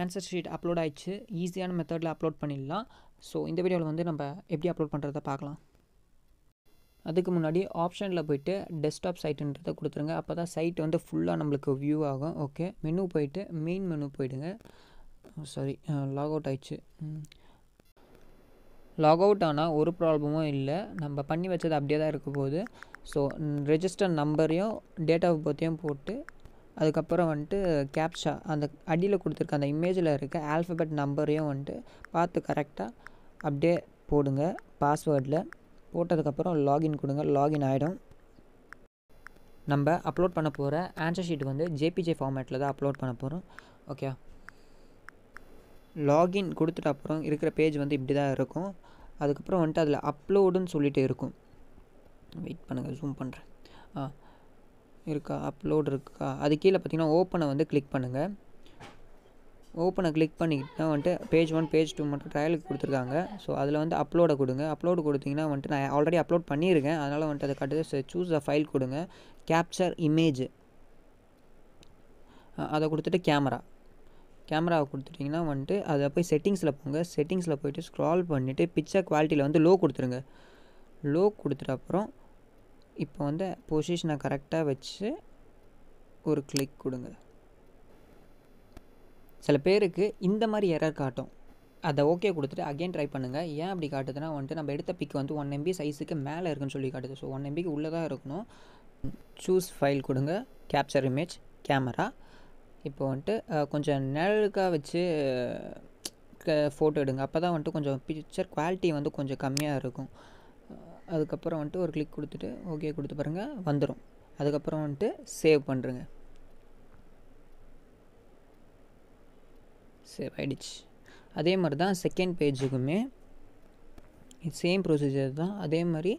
answer sheet upload ஆயிடுச்சு ஈஸியான மெத்தடில் அப்லோட் பண்ணிடலாம் ஸோ இந்த வீடியோவில் வந்து நம்ம எப்படி அப்லோட் பண்ணுறத பார்க்கலாம் அதுக்கு முன்னாடி ஆப்ஷனில் போயிட்டு டெஸ்க்டாப் சைட்டுன்றதை கொடுத்துருங்க அப்போ தான் சைட் வந்து ஃபுல்லாக நம்மளுக்கு வியூ ஆகும் ஓகே மெனு போயிட்டு மெயின் மெனு போயிடுங்க சாரி லாக் அவுட் ஆயிடுச்சு லாக் அவுட் ஆனால் ஒரு ப்ராப்ளமும் இல்லை நம்ம பண்ணி வச்சது அப்படியே தான் இருக்கும் போகுது ஸோ ரெஜிஸ்டர் நம்பரையும் டேட் ஆஃப் பர்த்தையும் போட்டு அதுக்கப்புறம் வந்துட்டு கேப்ஷா அந்த அடியில் கொடுத்துருக்க அந்த இமேஜில் இருக்க ஆல்ஃபபெட் நம்பரையும் வந்துட்டு பார்த்து கரெக்டாக அப்படியே போடுங்க பாஸ்வேர்டில் போட்டதுக்கப்புறம் லாகின் கொடுங்க லாகின் ஆகிடும் நம்ம அப்லோட் பண்ண போகிற ஆன்சர் ஷீட் வந்து ஜேபிஜே ஃபார்மேட்டில் தான் அப்லோட் பண்ண போகிறோம் ஓகே லாகின் கொடுத்துட்ட அப்புறம் இருக்கிற பேஜ் வந்து இப்படி தான் இருக்கும் அதுக்கப்புறம் வந்துட்டு அதில் அப்லோடுன்னு சொல்லிட்டு இருக்கும் வெயிட் பண்ணுங்கள் ஜூம் பண்ணுறேன் ஆ இருக்கா அப்லோட் இருக்கா அது கீழே பார்த்தீங்கன்னா ஓப்பனை வந்து கிளிக் பண்ணுங்கள் ஓப்பனை கிளிக் பண்ணிக்கிட்டால் வந்துட்டு பேஜ் ஒன் பேஜ் டூ மட்டும் ட்ரையலுக்கு கொடுத்துருக்காங்க ஸோ அதில் வந்து அப்லோடை கொடுங்க அப்லோடு கொடுத்தீங்கன்னா வந்துட்டு நான் ஆல்ரெடி அப்லோட் பண்ணியிருக்கேன் அதனால் வந்துட்டு அதை கட்டு சூஸ் அ ஃபைல் கொடுங்க கேப்சர் இமேஜ் அதை கொடுத்துட்டு கேமரா கேமராவை கொடுத்துட்டிங்கன்னா வந்துட்டு அதை போய் செட்டிங்ஸில் போங்க செட்டிங்ஸில் போய்ட்டு ஸ்க்ரால் பண்ணிவிட்டு பிக்சர் குவாலிட்டியில் வந்து லோ கொடுத்துருங்க லோ கொடுத்துட்டு அப்புறம் இப்போ வந்து பொசிஷனை கரெக்டாக வச்சு ஒரு கிளிக் கொடுங்க சில பேருக்கு இந்த மாதிரி எரர் காட்டும் அதை ஓகே கொடுத்துட்டு அகெயின் ட்ரை பண்ணுங்கள் ஏன் அப்படி காட்டுதுன்னா வந்துட்டு நம்ம எடுத்த பிக் வந்து ஒன் எம்பி சைஸுக்கு மேலே இருக்குன்னு சொல்லி காட்டுது ஸோ ஒன் எம்பிக்கு உள்ளே தான் இருக்கணும் சூஸ் ஃபைல் கொடுங்க கேப்சர் இமேஜ் கேமரா இப்போ வந்துட்டு கொஞ்சம் நிழலுக்காக வச்சு ஃபோட்டோ எடுங்க அப்போ தான் வந்துட்டு கொஞ்சம் பிக்சர் குவாலிட்டி வந்து கொஞ்சம் கம்மியாக இருக்கும் அதுக்கப்புறம் வந்துட்டு ஒரு கிளிக் கொடுத்துட்டு ஓகே கொடுத்து பாருங்கள் வந்துடும் அதுக்கப்புறம் வந்துட்டு சேவ் பண்ணுறேங்க சேவ் ஆகிடுச்சு அதே மாதிரி தான் செகண்ட் பேஜுக்குமே சேம் ப்ரொசீஜர் தான் அதே மாதிரி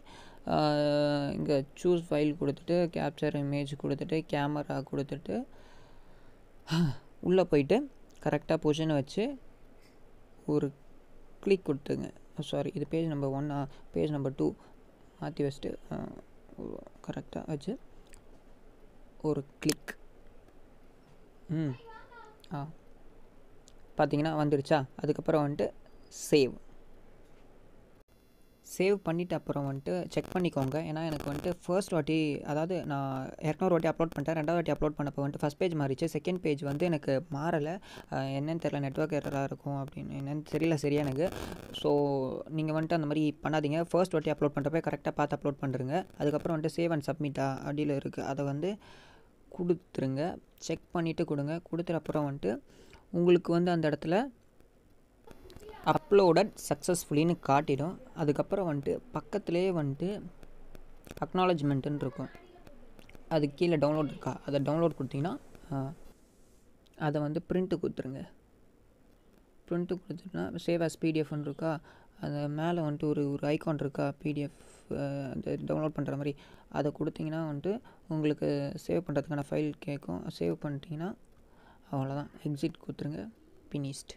இங்கே சூஸ் ஃபைல் கொடுத்துட்டு கேப்சர் இமேஜ் கொடுத்துட்டு கேமரா கொடுத்துட்டு உள்ளே போயிட்டு கரெக்டாக பொசிஷனை வச்சு ஒரு கிளிக் கொடுத்துங்க சாரி oh, இது பேஜ் நம்பர் ஒன்னா பேஜ் நம்பர் டூ மாற்றி வச்சுட்டு கரெக்டாக வச்சு ஒரு கிளிக் ம் ஆ பார்த்தீங்கன்னா வந்துடுச்சா அதுக்கப்புறம் வந்துட்டு சேவ் சேவ் பண்ணிவிட்டு அப்புறம் வந்துட்டு செக் பண்ணிக்கோங்க ஏன்னா எனக்கு வந்துட்டு ஃபர்ஸ்ட் வாட்டி அதாவது நான் இரநூறு வாட்டி அப்லோட் பண்ணிட்டேன் ரெண்டாவது வாட்டி அப்லோட் பண்ணப்போ வந்துட்டு ஃபஸ்ட் பேஜ் மாறிச்சு செகண்ட் பேஜ் வந்து எனக்கு மாறலை என்னென்னு தெரில நெட்ஒர்க் எரராக இருக்கும் அப்படின்னு என்னென்னு தெரியல சரியா எனக்கு ஸோ நீங்கள் வந்துட்டு அந்த மாதிரி பண்ணாதீங்க ஃபர்ஸ்ட் வாட்டி அப்லோட் பண்ணுறப்ப கரெக்டாக பார்த்து அப்லோட் பண்ணுறங்க அதுக்கப்புறம் வந்துட்டு சேவ் அண்ட் சப்மிட்டா அடியில் இருக்குது அதை வந்து கொடுத்துருங்க செக் பண்ணிவிட்டு கொடுங்க கொடுத்துற அப்புறம் வந்துட்டு உங்களுக்கு வந்து அந்த இடத்துல அப்லோடட் சக்ஸஸ்ஃபுல்லின்னு காட்டிடும் அதுக்கப்புறம் வந்துட்டு பக்கத்துலேயே வந்துட்டு அக்னாலஜ்மெண்ட்டுன்னு இருக்கும் அது கீழே டவுன்லோட் இருக்கா அதை டவுன்லோட் கொடுத்தீங்கன்னா அதை வந்து ப்ரிண்ட்டு கொடுத்துருங்க ப்ரிண்ட்டு கொடுத்துட்டுனா சேவ் ஆஸ் பிடிஎஃப்னு இருக்கா அது மேலே வந்துட்டு ஒரு ஒரு ஐக்கான் இருக்கா பிடிஎஃப் அந்த டவுன்லோட் பண்ணுற மாதிரி அதை கொடுத்தீங்கன்னா வந்துட்டு உங்களுக்கு சேவ் பண்ணுறதுக்கான ஃபைல் கேட்கும் சேவ் பண்ணிட்டீங்கன்னா அவ்வளோதான் எக்ஸிட் கொடுத்துருங்க பினிஸ்ட்